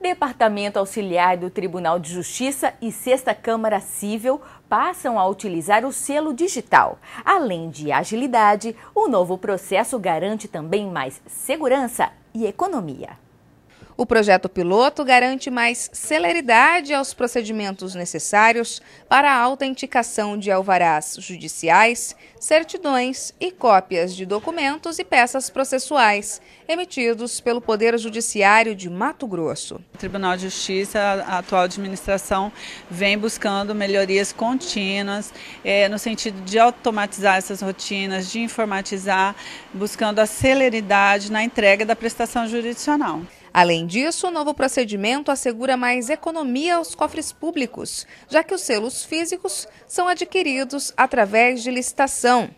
Departamento Auxiliar do Tribunal de Justiça e Sexta Câmara Civil passam a utilizar o selo digital. Além de agilidade, o novo processo garante também mais segurança e economia. O projeto piloto garante mais celeridade aos procedimentos necessários para a autenticação de alvarás judiciais, certidões e cópias de documentos e peças processuais emitidos pelo Poder Judiciário de Mato Grosso. O Tribunal de Justiça, a atual administração, vem buscando melhorias contínuas é, no sentido de automatizar essas rotinas, de informatizar, buscando a celeridade na entrega da prestação jurisdicional. Além disso, o novo procedimento assegura mais economia aos cofres públicos, já que os selos físicos são adquiridos através de licitação.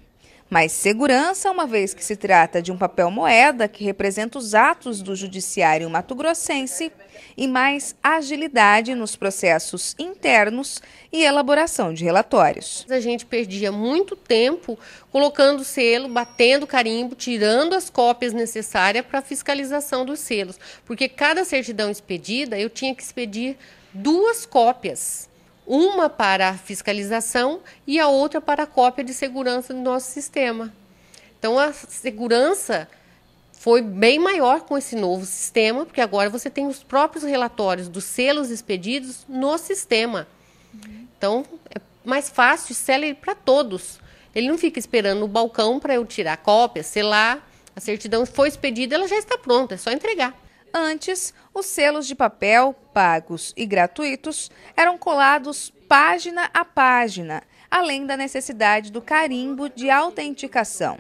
Mais segurança, uma vez que se trata de um papel moeda que representa os atos do judiciário mato-grossense, e mais agilidade nos processos internos e elaboração de relatórios. A gente perdia muito tempo colocando selo, batendo carimbo, tirando as cópias necessárias para a fiscalização dos selos, porque cada certidão expedida eu tinha que expedir duas cópias uma para a fiscalização e a outra para a cópia de segurança do nosso sistema. Então, a segurança foi bem maior com esse novo sistema, porque agora você tem os próprios relatórios dos selos expedidos no sistema. Então, é mais fácil e célere para todos. Ele não fica esperando no balcão para eu tirar a cópia, lá A certidão foi expedida, ela já está pronta, é só entregar. Antes, os selos de papel, pagos e gratuitos, eram colados página a página, além da necessidade do carimbo de autenticação.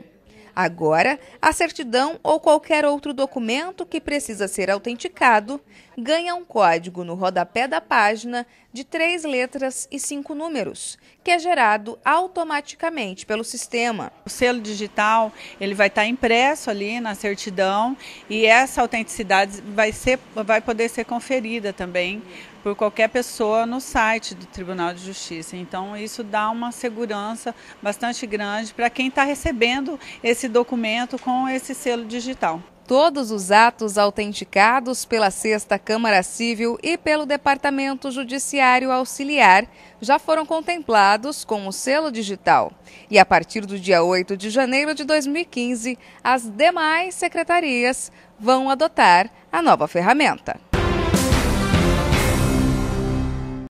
Agora, a certidão ou qualquer outro documento que precisa ser autenticado ganha um código no rodapé da página de três letras e cinco números, que é gerado automaticamente pelo sistema. O selo digital ele vai estar impresso ali na certidão e essa autenticidade vai, ser, vai poder ser conferida também por qualquer pessoa no site do Tribunal de Justiça. Então isso dá uma segurança bastante grande para quem está recebendo esse esse documento com esse selo digital. Todos os atos autenticados pela Sexta Câmara Civil e pelo Departamento Judiciário Auxiliar já foram contemplados com o selo digital. E a partir do dia 8 de janeiro de 2015, as demais secretarias vão adotar a nova ferramenta.